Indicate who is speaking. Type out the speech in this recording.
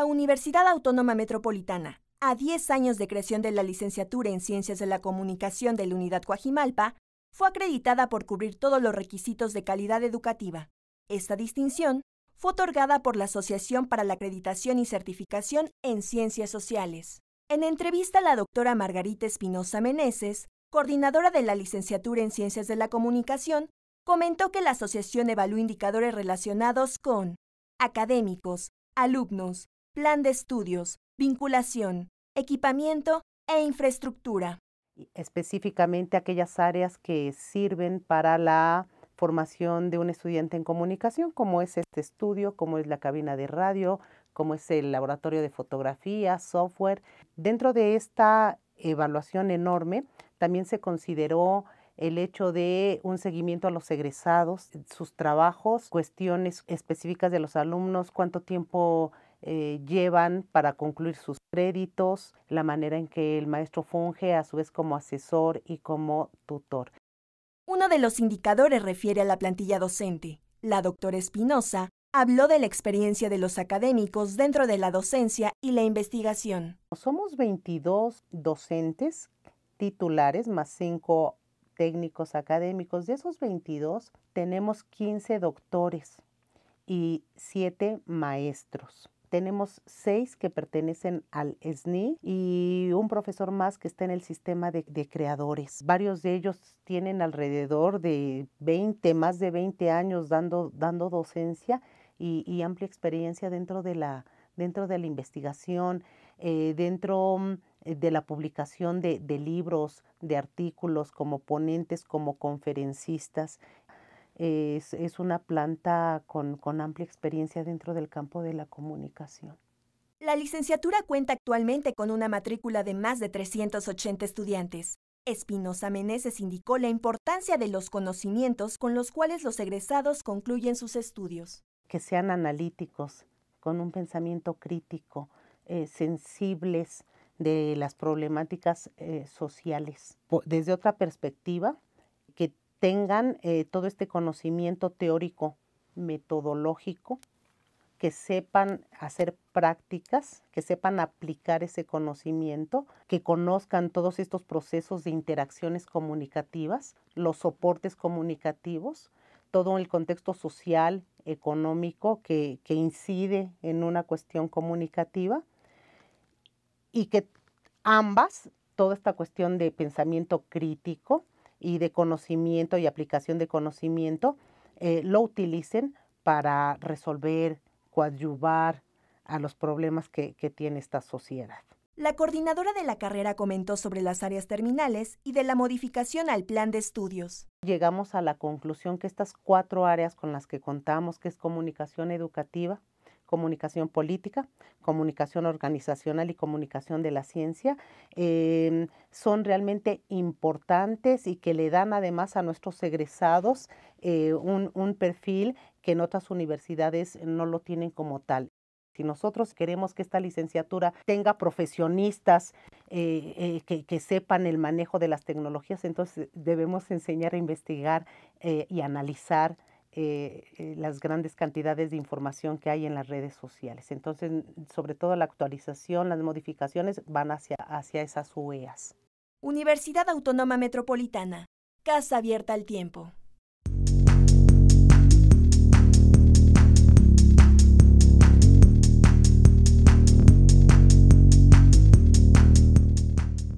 Speaker 1: La Universidad Autónoma Metropolitana, a 10 años de creación de la licenciatura en Ciencias de la Comunicación de la Unidad Coajimalpa, fue acreditada por cubrir todos los requisitos de calidad educativa. Esta distinción fue otorgada por la Asociación para la Acreditación y Certificación en Ciencias Sociales. En entrevista la doctora Margarita Espinosa Meneses, coordinadora de la licenciatura en Ciencias de la Comunicación, comentó que la asociación evaluó indicadores relacionados con académicos, alumnos, plan de estudios, vinculación, equipamiento e infraestructura.
Speaker 2: Específicamente aquellas áreas que sirven para la formación de un estudiante en comunicación, como es este estudio, como es la cabina de radio, como es el laboratorio de fotografía, software. Dentro de esta evaluación enorme, también se consideró el hecho de un seguimiento a los egresados, sus trabajos, cuestiones específicas de los alumnos, cuánto tiempo eh, llevan para concluir sus créditos, la manera en que el maestro funge a su vez como asesor y como tutor.
Speaker 1: Uno de los indicadores refiere a la plantilla docente. La doctora Espinosa habló de la experiencia de los académicos dentro de la docencia y la investigación.
Speaker 2: Somos 22 docentes titulares más 5 técnicos académicos. De esos 22 tenemos 15 doctores y 7 maestros. Tenemos seis que pertenecen al SNI y un profesor más que está en el sistema de, creadores. Varios de ellos tienen alrededor de 20, más de 20 años dando, docencia y, amplia experiencia dentro de la, dentro de la investigación, eh, dentro mm, de la publicación de libros, de artículos, como ponentes, como conferencistas es, una planta con, amplia experiencia dentro del campo de la comunicación.
Speaker 1: La licenciatura cuenta actualmente con una matrícula de más de 380 estudiantes. Espinosa Meneses indicó la importancia de los conocimientos con los cuales los egresados concluyen sus estudios.
Speaker 2: Que sean analíticos, con un pensamiento crítico, eh, sensibles de las problemáticas eh, sociales. Desde otra perspectiva, tengan eh, todo este conocimiento teórico metodológico, que sepan hacer prácticas, que sepan aplicar ese conocimiento, que conozcan todos estos procesos de interacciones comunicativas, los soportes comunicativos, todo el contexto social, económico que incide en una cuestión comunicativa y que ambas, toda esta cuestión de pensamiento crítico, y de conocimiento y aplicación de conocimiento, eh, lo utilicen para resolver, coadyuvar a los problemas que, que tiene esta sociedad.
Speaker 1: La coordinadora de la carrera comentó sobre las áreas terminales y de la modificación al plan de estudios.
Speaker 2: Llegamos a la conclusión que estas cuatro áreas con las que contamos, que es comunicación educativa, comunicación política, comunicación organizacional y comunicación de la ciencia, em, son realmente importantes y que le dan además a nuestros egresados eh, un, perfil que en otras universidades no lo tienen como tal. Si nosotros queremos que esta licenciatura tenga profesionistas eh, eh, que, sepan el manejo de las tecnologías, entonces debemos enseñar a investigar y analizar eh, eh, las grandes cantidades de información que hay en las redes sociales. Entonces, sobre todo la actualización, las modificaciones van hacia, hacia esas UEAs.
Speaker 1: Universidad Autónoma Metropolitana.
Speaker 2: Casa abierta al
Speaker 1: tiempo.